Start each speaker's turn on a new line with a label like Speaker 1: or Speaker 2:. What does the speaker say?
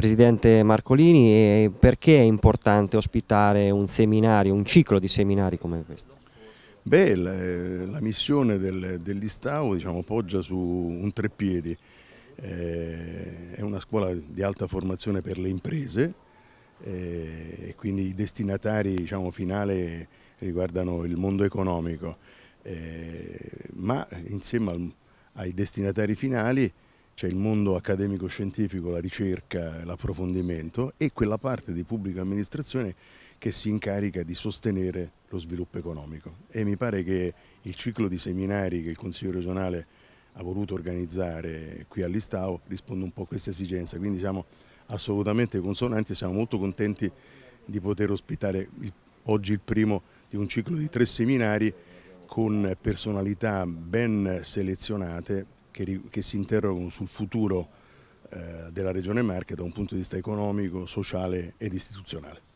Speaker 1: Presidente Marcolini, perché è importante ospitare un seminario, un
Speaker 2: ciclo di seminari come questo? Beh, la, eh, la missione del, dell'Istau diciamo, poggia su un tre piedi, eh, è una scuola di alta formazione per le imprese eh, e quindi i destinatari diciamo, finali riguardano il mondo economico, eh, ma insieme al, ai destinatari finali c'è il mondo accademico-scientifico, la ricerca, l'approfondimento e quella parte di pubblica amministrazione che si incarica di sostenere lo sviluppo economico. E mi pare che il ciclo di seminari che il Consiglio regionale ha voluto organizzare qui all'Istao risponde un po' a questa esigenza, quindi siamo assolutamente consonanti e siamo molto contenti di poter ospitare il, oggi il primo di un ciclo di tre seminari con personalità ben selezionate che, che si interrogano sul futuro eh, della Regione Marche da un punto di vista economico, sociale ed istituzionale.